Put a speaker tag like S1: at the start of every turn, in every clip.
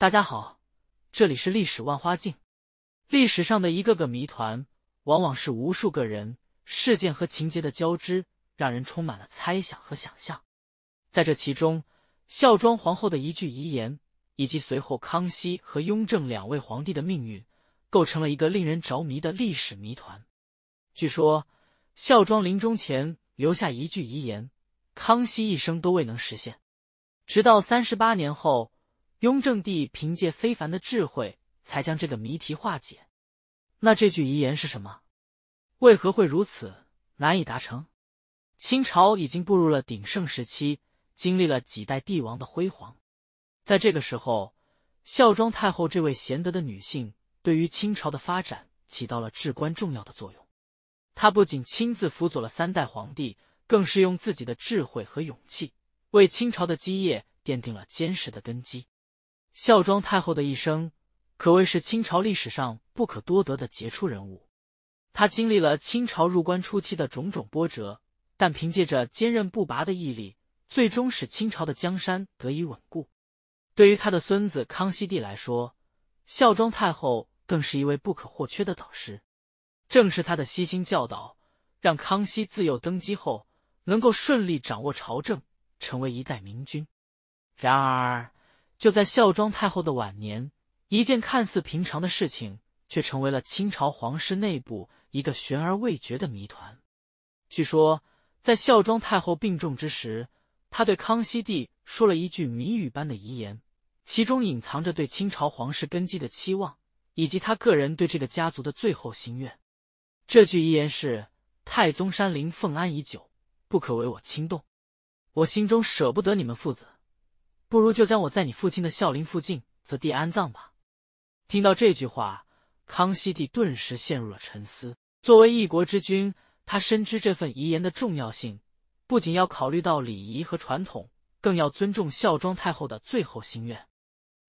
S1: 大家好，这里是历史万花镜。历史上的一个个谜团，往往是无数个人、事件和情节的交织，让人充满了猜想和想象。在这其中，孝庄皇后的一句遗言，以及随后康熙和雍正两位皇帝的命运，构成了一个令人着迷的历史谜团。据说，孝庄临终前留下一句遗言，康熙一生都未能实现，直到三十八年后。雍正帝凭借非凡的智慧，才将这个谜题化解。那这句遗言是什么？为何会如此难以达成？清朝已经步入了鼎盛时期，经历了几代帝王的辉煌。在这个时候，孝庄太后这位贤德的女性，对于清朝的发展起到了至关重要的作用。她不仅亲自辅佐了三代皇帝，更是用自己的智慧和勇气，为清朝的基业奠定了坚实的根基。孝庄太后的一生可谓是清朝历史上不可多得的杰出人物。她经历了清朝入关初期的种种波折，但凭借着坚韧不拔的毅力，最终使清朝的江山得以稳固。对于他的孙子康熙帝来说，孝庄太后更是一位不可或缺的导师。正是他的悉心教导，让康熙自幼登基后能够顺利掌握朝政，成为一代明君。然而，就在孝庄太后的晚年，一件看似平常的事情，却成为了清朝皇室内部一个悬而未决的谜团。据说，在孝庄太后病重之时，她对康熙帝说了一句谜语般的遗言，其中隐藏着对清朝皇室根基的期望，以及他个人对这个家族的最后心愿。这句遗言是：“太宗山陵奉安已久，不可为我轻动。我心中舍不得你们父子。”不如就将我在你父亲的孝陵附近择地安葬吧。听到这句话，康熙帝顿时陷入了沉思。作为一国之君，他深知这份遗言的重要性，不仅要考虑到礼仪和传统，更要尊重孝庄太后的最后心愿。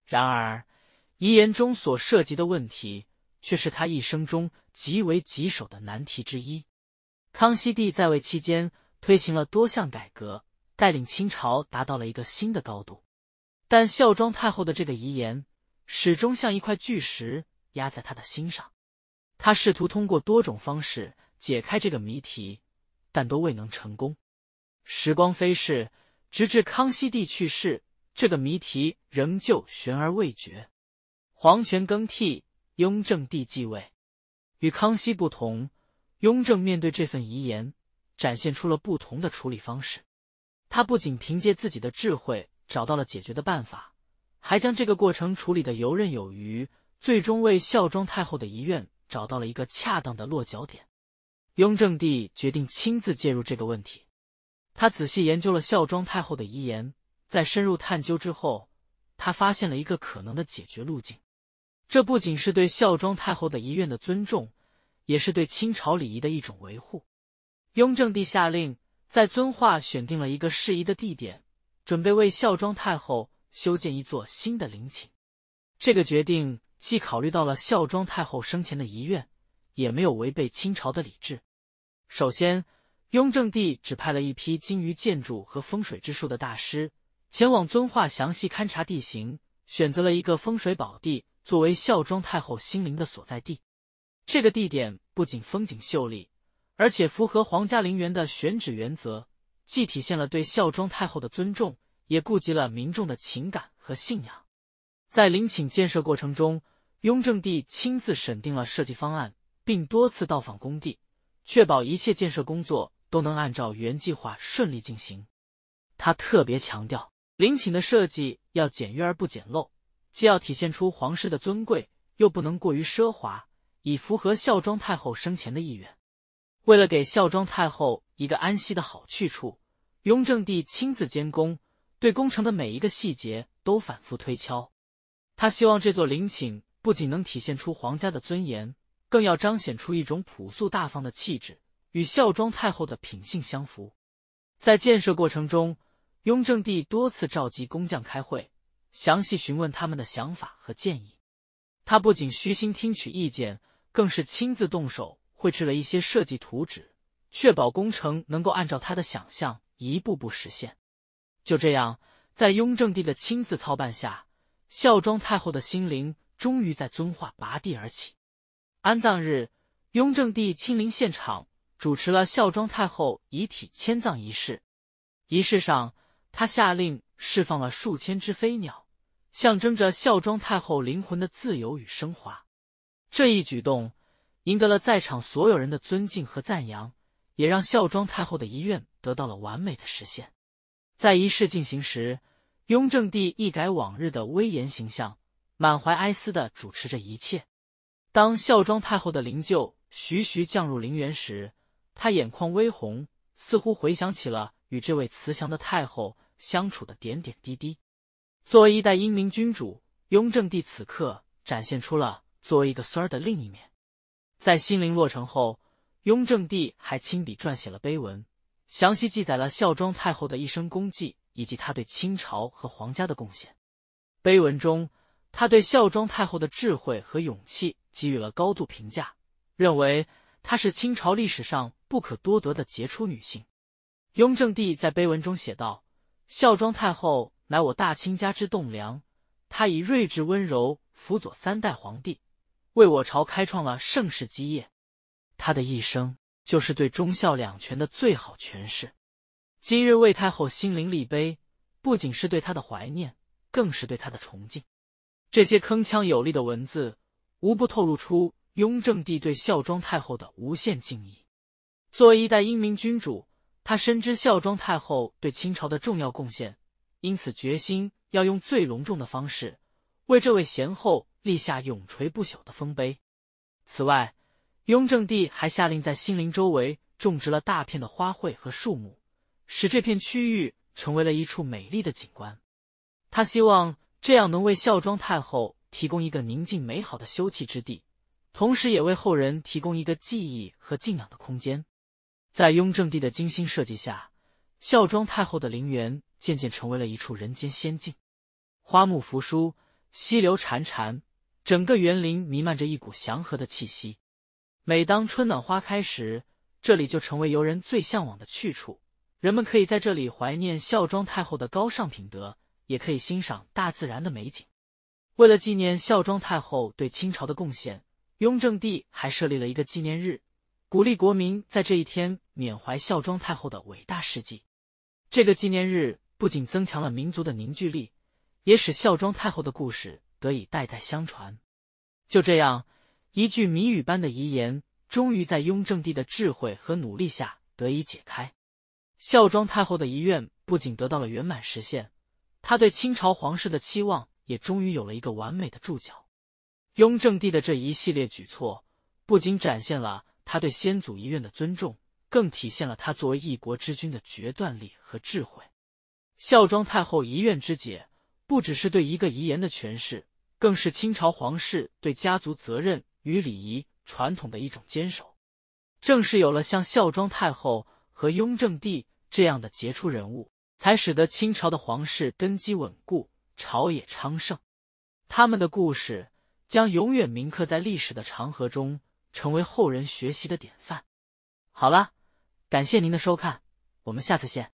S1: 然而，遗言中所涉及的问题却是他一生中极为棘手的难题之一。康熙帝在位期间推行了多项改革，带领清朝达到了一个新的高度。但孝庄太后的这个遗言始终像一块巨石压在他的心上，他试图通过多种方式解开这个谜题，但都未能成功。时光飞逝，直至康熙帝去世，这个谜题仍旧悬而未决。皇权更替，雍正帝继位。与康熙不同，雍正面对这份遗言，展现出了不同的处理方式。他不仅凭借自己的智慧。找到了解决的办法，还将这个过程处理的游刃有余，最终为孝庄太后的遗愿找到了一个恰当的落脚点。雍正帝决定亲自介入这个问题。他仔细研究了孝庄太后的遗言，在深入探究之后，他发现了一个可能的解决路径。这不仅是对孝庄太后的遗愿的尊重，也是对清朝礼仪的一种维护。雍正帝下令在遵化选定了一个适宜的地点。准备为孝庄太后修建一座新的陵寝。这个决定既考虑到了孝庄太后生前的遗愿，也没有违背清朝的礼制。首先，雍正帝指派了一批精于建筑和风水之术的大师前往遵化详细勘察地形，选择了一个风水宝地作为孝庄太后心灵的所在地。这个地点不仅风景秀丽，而且符合皇家陵园的选址原则。既体现了对孝庄太后的尊重，也顾及了民众的情感和信仰。在陵寝建设过程中，雍正帝亲自审定了设计方案，并多次到访工地，确保一切建设工作都能按照原计划顺利进行。他特别强调，陵寝的设计要简约而不简陋，既要体现出皇室的尊贵，又不能过于奢华，以符合孝庄太后生前的意愿。为了给孝庄太后一个安息的好去处，雍正帝亲自监工，对工程的每一个细节都反复推敲。他希望这座陵寝不仅能体现出皇家的尊严，更要彰显出一种朴素大方的气质，与孝庄太后的品性相符。在建设过程中，雍正帝多次召集工匠开会，详细询问他们的想法和建议。他不仅虚心听取意见，更是亲自动手绘制了一些设计图纸，确保工程能够按照他的想象。一步步实现。就这样，在雍正帝的亲自操办下，孝庄太后的心灵终于在遵化拔地而起。安葬日，雍正帝亲临现场，主持了孝庄太后遗体迁葬仪式。仪式上，他下令释放了数千只飞鸟，象征着孝庄太后灵魂的自由与升华。这一举动赢得了在场所有人的尊敬和赞扬。也让孝庄太后的遗愿得到了完美的实现。在仪式进行时，雍正帝一改往日的威严形象，满怀哀思的主持着一切。当孝庄太后的灵柩徐徐降入陵园时，他眼眶微红，似乎回想起了与这位慈祥的太后相处的点点滴滴。作为一代英明君主，雍正帝此刻展现出了作为一个孙儿的另一面。在新陵落成后。雍正帝还亲笔撰写了碑文，详细记载了孝庄太后的一生功绩以及她对清朝和皇家的贡献。碑文中，他对孝庄太后的智慧和勇气给予了高度评价，认为她是清朝历史上不可多得的杰出女性。雍正帝在碑文中写道：“孝庄太后乃我大清家之栋梁，她以睿智温柔辅佐三代皇帝，为我朝开创了盛世基业。”他的一生就是对忠孝两全的最好诠释。今日魏太后心灵立碑，不仅是对他的怀念，更是对他的崇敬。这些铿锵有力的文字，无不透露出雍正帝对孝庄太后的无限敬意。作为一代英明君主，他深知孝庄太后对清朝的重要贡献，因此决心要用最隆重的方式，为这位贤后立下永垂不朽的丰碑。此外，雍正帝还下令在新林周围种植了大片的花卉和树木，使这片区域成为了一处美丽的景观。他希望这样能为孝庄太后提供一个宁静美好的休憩之地，同时也为后人提供一个记忆和静养的空间。在雍正帝的精心设计下，孝庄太后的陵园渐渐成为了一处人间仙境。花木扶疏，溪流潺潺，整个园林弥漫着一股祥和的气息。每当春暖花开时，这里就成为游人最向往的去处。人们可以在这里怀念孝庄太后的高尚品德，也可以欣赏大自然的美景。为了纪念孝庄太后对清朝的贡献，雍正帝还设立了一个纪念日，鼓励国民在这一天缅怀孝庄太后的伟大事迹。这个纪念日不仅增强了民族的凝聚力，也使孝庄太后的故事得以代代相传。就这样。一句谜语般的遗言，终于在雍正帝的智慧和努力下得以解开。孝庄太后的遗愿不仅得到了圆满实现，她对清朝皇室的期望也终于有了一个完美的注脚。雍正帝的这一系列举措，不仅展现了他对先祖遗愿的尊重，更体现了他作为一国之君的决断力和智慧。孝庄太后遗愿之解，不只是对一个遗言的诠释，更是清朝皇室对家族责任。与礼仪传统的一种坚守，正是有了像孝庄太后和雍正帝这样的杰出人物，才使得清朝的皇室根基稳固，朝野昌盛。他们的故事将永远铭刻在历史的长河中，成为后人学习的典范。好了，感谢您的收看，我们下次见。